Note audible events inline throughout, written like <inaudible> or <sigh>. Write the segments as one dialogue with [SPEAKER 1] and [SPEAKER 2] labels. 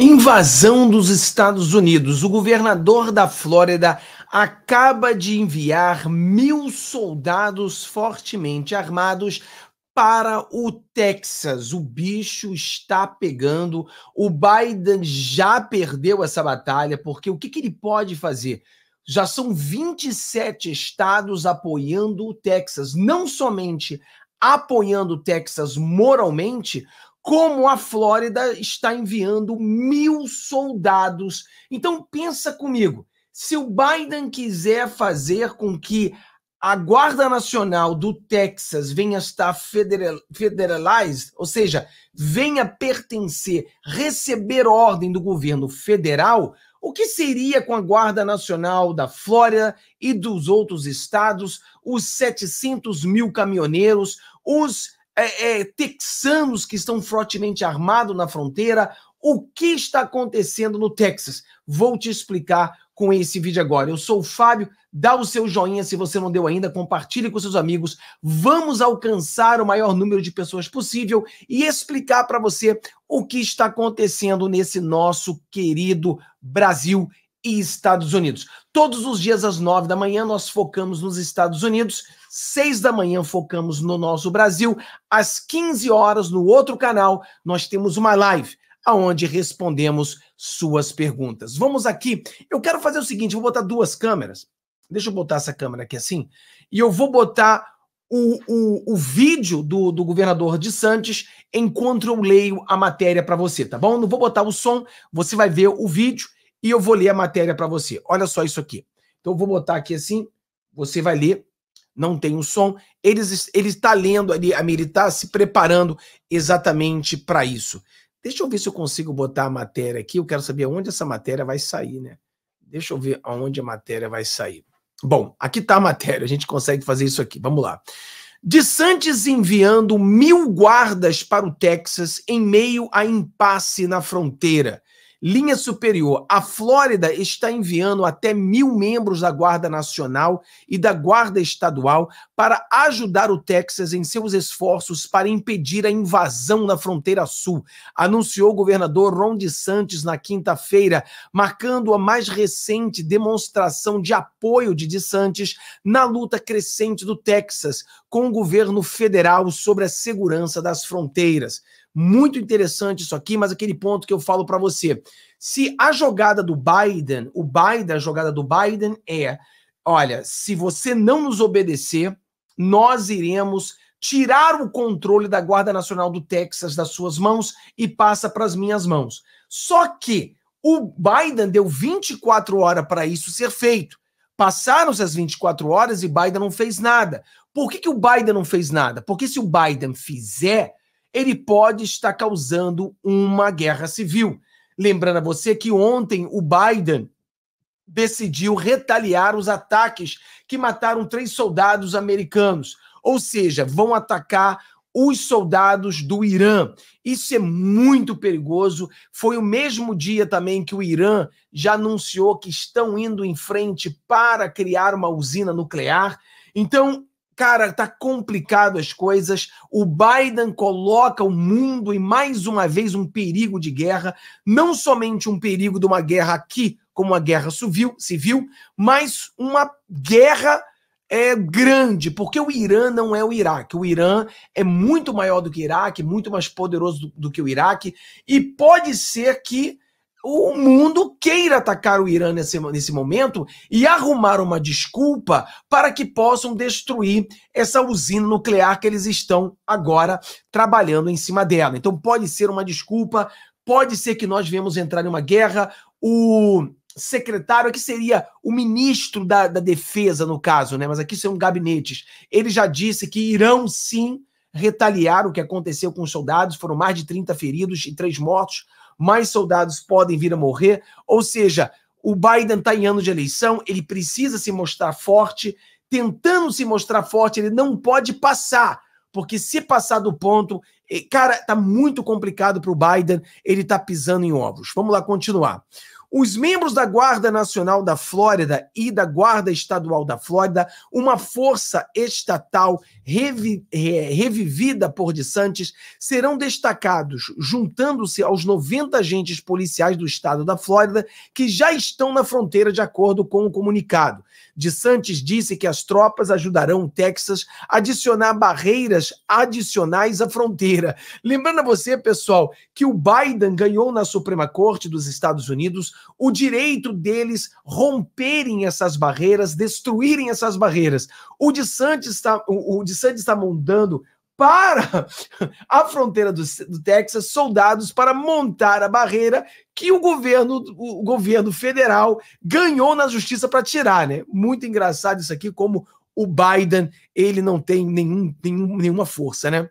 [SPEAKER 1] Invasão dos Estados Unidos. O governador da Flórida acaba de enviar mil soldados fortemente armados para o Texas. O bicho está pegando. O Biden já perdeu essa batalha, porque o que, que ele pode fazer? Já são 27 estados apoiando o Texas, não somente apoiando o Texas moralmente, como a Flórida está enviando mil soldados. Então pensa comigo, se o Biden quiser fazer com que a Guarda Nacional do Texas venha estar federal, federalized, ou seja, venha pertencer, receber ordem do governo federal, o que seria com a Guarda Nacional da Flórida e dos outros estados, os 700 mil caminhoneiros, os é, é, texanos que estão fortemente armados na fronteira. O que está acontecendo no Texas? Vou te explicar com esse vídeo agora. Eu sou o Fábio, dá o seu joinha se você não deu ainda, compartilhe com seus amigos. Vamos alcançar o maior número de pessoas possível e explicar para você o que está acontecendo nesse nosso querido Brasil e Estados Unidos. Todos os dias às nove da manhã nós focamos nos Estados Unidos seis da manhã focamos no nosso Brasil, às 15 horas no outro canal nós temos uma live aonde respondemos suas perguntas. Vamos aqui, eu quero fazer o seguinte, vou botar duas câmeras. Deixa eu botar essa câmera aqui assim, e eu vou botar o, o, o vídeo do, do governador de Santos enquanto eu leio a matéria para você, tá bom? Não vou botar o som, você vai ver o vídeo e eu vou ler a matéria para você. Olha só isso aqui. Então eu vou botar aqui assim, você vai ler não tem o som. Ele está lendo ali, a ele está se preparando exatamente para isso. Deixa eu ver se eu consigo botar a matéria aqui. Eu quero saber onde essa matéria vai sair, né? Deixa eu ver aonde a matéria vai sair. Bom, aqui está a matéria. A gente consegue fazer isso aqui. Vamos lá. De Santos enviando mil guardas para o Texas em meio a impasse na fronteira. Linha superior: a Flórida está enviando até mil membros da Guarda Nacional e da Guarda Estadual para ajudar o Texas em seus esforços para impedir a invasão na fronteira sul, anunciou o governador Ron DeSantis na quinta-feira, marcando a mais recente demonstração de apoio de DeSantis na luta crescente do Texas com o governo federal sobre a segurança das fronteiras. Muito interessante isso aqui, mas aquele ponto que eu falo para você. Se a jogada do Biden, o Biden, a jogada do Biden é: olha, se você não nos obedecer, nós iremos tirar o controle da Guarda Nacional do Texas das suas mãos e passa para as minhas mãos. Só que o Biden deu 24 horas para isso ser feito. Passaram-se as 24 horas e Biden não fez nada. Por que, que o Biden não fez nada? Porque se o Biden fizer, ele pode estar causando uma guerra civil. Lembrando a você que ontem o Biden decidiu retaliar os ataques que mataram três soldados americanos. Ou seja, vão atacar os soldados do Irã. Isso é muito perigoso. Foi o mesmo dia também que o Irã já anunciou que estão indo em frente para criar uma usina nuclear. Então, Cara, tá complicado as coisas. O Biden coloca o mundo em mais uma vez um perigo de guerra, não somente um perigo de uma guerra aqui, como uma guerra civil, civil mas uma guerra é grande, porque o Irã não é o Iraque. O Irã é muito maior do que o Iraque, muito mais poderoso do, do que o Iraque, e pode ser que o mundo queira atacar o Irã nesse, nesse momento e arrumar uma desculpa para que possam destruir essa usina nuclear que eles estão agora trabalhando em cima dela. Então pode ser uma desculpa, pode ser que nós venhamos entrar em uma guerra. O secretário, que seria o ministro da, da defesa, no caso, né? Mas aqui são gabinetes. Ele já disse que irão sim retaliar o que aconteceu com os soldados. Foram mais de 30 feridos e três mortos mais soldados podem vir a morrer. Ou seja, o Biden está em ano de eleição, ele precisa se mostrar forte. Tentando se mostrar forte, ele não pode passar, porque se passar do ponto, cara, tá muito complicado para o Biden, ele tá pisando em ovos. Vamos lá continuar os membros da Guarda Nacional da Flórida e da Guarda Estadual da Flórida, uma força estatal revi revivida por DeSantis, serão destacados, juntando-se aos 90 agentes policiais do estado da Flórida que já estão na fronteira de acordo com o comunicado. DeSantis disse que as tropas ajudarão o Texas a adicionar barreiras adicionais à fronteira. Lembrando a você, pessoal, que o Biden ganhou na Suprema Corte dos Estados Unidos o direito deles romperem essas barreiras, destruírem essas barreiras. O de Santos está, o, o de Santos está montando para <laughs> a fronteira do, do, Texas soldados para montar a barreira que o governo, o governo federal ganhou na justiça para tirar, né? Muito engraçado isso aqui, como o Biden ele não tem nenhum, nenhum nenhuma força, né?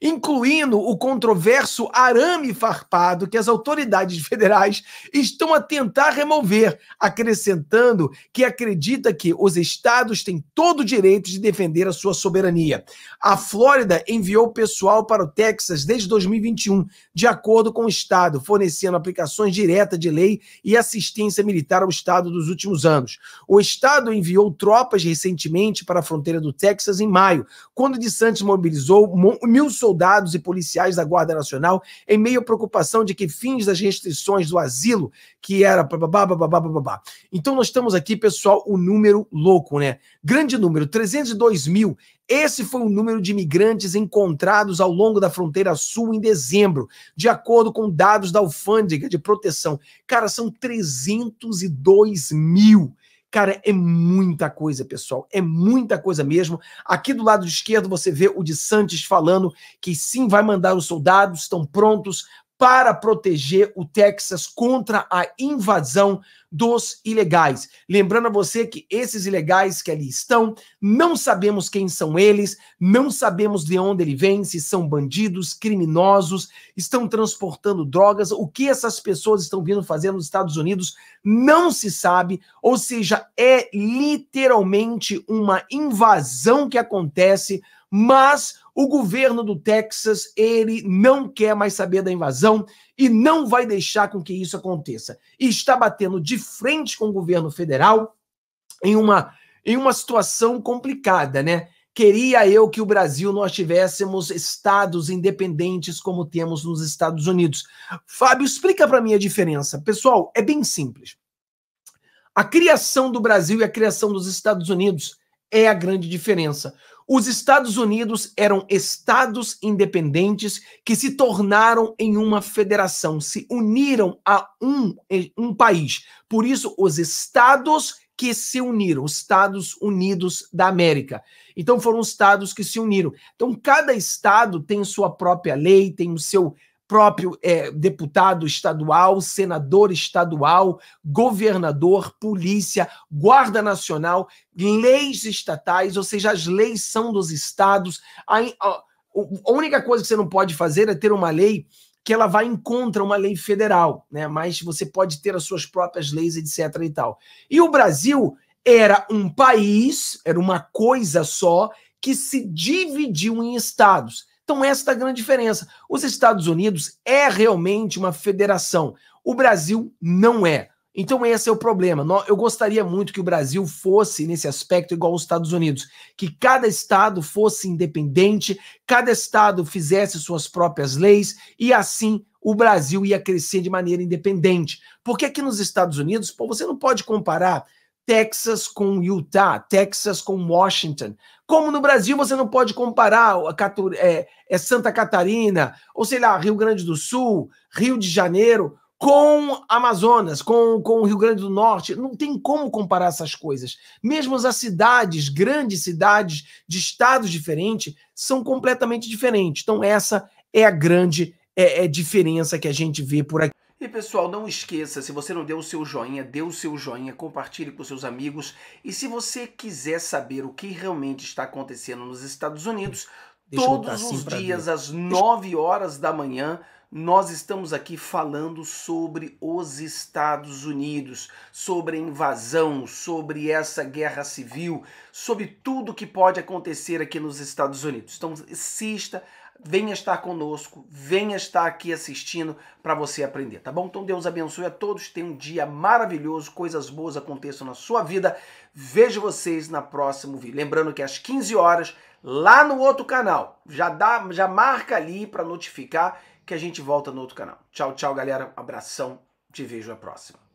[SPEAKER 1] incluindo o controverso arame farpado que as autoridades <laughs> federais estão a tentar remover, acrescentando que acredita que os estados têm todo o direito de defender a sua soberania. A Flórida enviou pessoal para o Texas desde 2021, de acordo com o estado, fornecendo aplicações diretas de lei e assistência militar ao estado dos últimos anos. O estado enviou tropas recentemente para a fronteira do Texas em maio, quando de Santos mobilizou mil soldados soldados e policiais da Guarda Nacional em meio à preocupação de que fins das restrições do asilo, que era babá, babá, babá. Então nós estamos aqui, pessoal, o um número louco, né? Grande número, 302 mil. Esse foi o número de imigrantes encontrados ao longo da fronteira sul em dezembro, de acordo com dados da alfândega de proteção. Cara, são 302 mil. Cara, é muita coisa, pessoal. É muita coisa mesmo. Aqui do lado esquerdo você vê o de Santos falando que sim, vai mandar os soldados, estão prontos para proteger o Texas contra a invasão dos ilegais. Lembrando a você que esses ilegais que ali estão, não sabemos quem são eles, não sabemos de onde ele vem, se são bandidos, criminosos, estão transportando drogas, o que essas pessoas estão vindo fazer nos Estados Unidos não se sabe, ou seja, é literalmente uma invasão que acontece mas o governo do Texas, ele não quer mais saber da invasão e não vai deixar com que isso aconteça. E está batendo de frente com o governo federal em uma, em uma situação complicada, né? Queria eu que o Brasil nós tivéssemos estados independentes como temos nos Estados Unidos. Fábio, explica para mim a diferença. Pessoal, é bem simples. A criação do Brasil e a criação dos Estados Unidos é a grande diferença. Os Estados Unidos eram estados independentes que se tornaram em uma federação, se uniram a um, eh, um país. Por isso, os estados que se uniram, os Estados Unidos da América. Então foram estados que se uniram. Então cada estado tem sua própria lei, tem o seu próprio é, deputado estadual, senador estadual, governador, polícia, guarda nacional, leis estatais, ou seja, as leis são dos estados. A, a, a única coisa que você não pode fazer é ter uma lei que ela vai em contra uma lei federal, né? Mas você pode ter as suas próprias leis, etc. e tal. E o Brasil era um país, era uma coisa só que se dividiu em estados. Então, esta é a grande diferença. Os Estados Unidos é realmente uma federação. O Brasil não é. Então, esse é o problema. Eu gostaria muito que o Brasil fosse, nesse aspecto, igual aos Estados Unidos. Que cada estado fosse independente, cada estado fizesse suas próprias leis e assim o Brasil ia crescer de maneira independente. Porque aqui nos Estados Unidos, pô, você não pode comparar Texas com Utah, Texas com Washington. Como no Brasil você não pode comparar é, é Santa Catarina, ou sei lá, Rio Grande do Sul, Rio de Janeiro, com Amazonas, com, com o Rio Grande do Norte. Não tem como comparar essas coisas. Mesmo as cidades, grandes cidades de estados diferentes, são completamente diferentes. Então, essa é a grande é, é diferença que a gente vê por aqui. E pessoal, não esqueça, se você não deu o seu joinha, dê o seu joinha, compartilhe com seus amigos. E se você quiser saber o que realmente está acontecendo nos Estados Unidos, Deixa todos assim os dias às 9 horas da manhã, nós estamos aqui falando sobre os Estados Unidos, sobre a invasão, sobre essa guerra civil, sobre tudo que pode acontecer aqui nos Estados Unidos. Então, assista, venha estar conosco, venha estar aqui assistindo para você aprender, tá bom? Então Deus abençoe a todos, tenha um dia maravilhoso, coisas boas aconteçam na sua vida. Vejo vocês na próximo vídeo. Lembrando que às 15 horas, lá no outro canal, já dá, já marca ali para notificar que a gente volta no outro canal. Tchau, tchau, galera. Um abração. Te vejo na próxima.